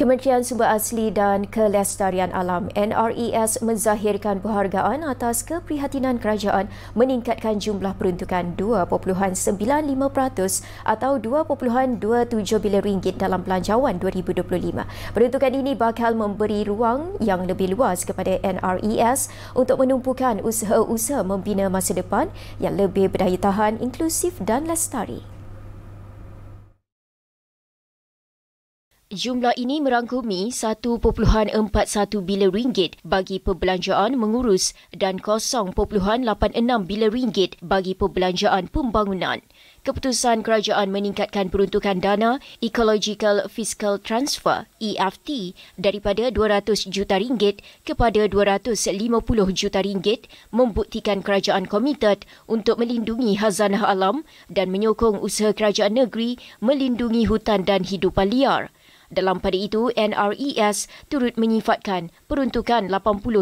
Kementerian Sumber Asli dan Kelestarian Alam NRES menzahirkan penghargaan atas keprihatinan kerajaan meningkatkan jumlah peruntukan 2.95% atau 2.27 bilion ringgit dalam belanjawan 2025. Peruntukan ini bakal memberi ruang yang lebih luas kepada NRES untuk menumpukan usaha-usaha membina masa depan yang lebih berdaya tahan, inklusif dan lestari. Jumlah ini merangkumi 1.41 bilion ringgit bagi perbelanjaan mengurus dan 0.86 bilion ringgit bagi perbelanjaan pembangunan. Keputusan kerajaan meningkatkan peruntukan dana Ecological Fiscal Transfer EFT daripada 200 juta ringgit kepada 250 juta ringgit membuktikan kerajaan komited untuk melindungi hazanah alam dan menyokong usaha kerajaan negeri melindungi hutan dan hidupan liar. Dalam pada itu, NRES turut menyifatkan peruntukan 80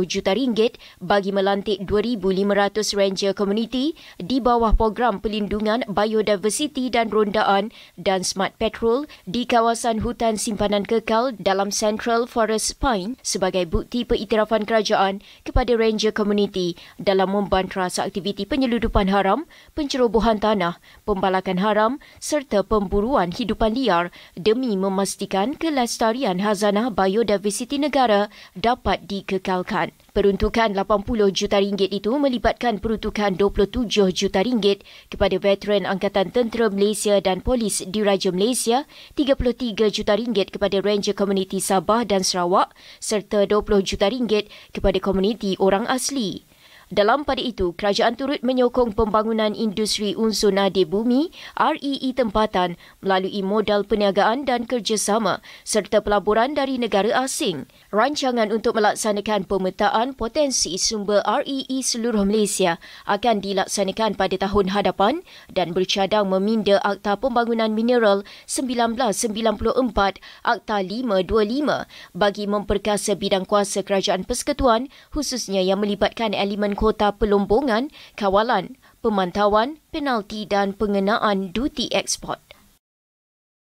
juta ringgit bagi melantik 2,500 ranger komuniti di bawah program pelindungan biodiversiti dan rondaan dan smart petrol di kawasan hutan simpanan kekal dalam Central Forest Pine sebagai bukti periktirafan kerajaan kepada ranger komuniti dalam membantras aktiviti penyeludupan haram, pencerobohan tanah, pembalakan haram serta pemburuan hidupan liar demi memastikan kelestarian hazanah biodiversiti negara dapat dikekalkan. Peruntukan 80 juta ringgit itu melibatkan peruntukan 27 juta ringgit kepada veteran Angkatan Tentera Malaysia dan Polis Diraja Malaysia, 33 juta ringgit kepada Ranger Komuniti Sabah dan Sarawak serta 20 juta ringgit kepada komuniti orang asli. Dalam pada itu, kerajaan turut menyokong pembangunan industri unsur nadir bumi REE e tempatan melalui modal perniagaan dan kerjasama serta pelaburan dari negara asing. Rancangan untuk melaksanakan pemetaan potensi sumber REE e seluruh Malaysia akan dilaksanakan pada tahun hadapan dan bercadang meminda Akta Pembangunan Mineral 1994 Akta 525 bagi memperkasa bidang kuasa kerajaan persekutuan khususnya yang melibatkan elemen kota pelombongan, kawalan, pemantauan, penalti dan pengenaan duti ekspor.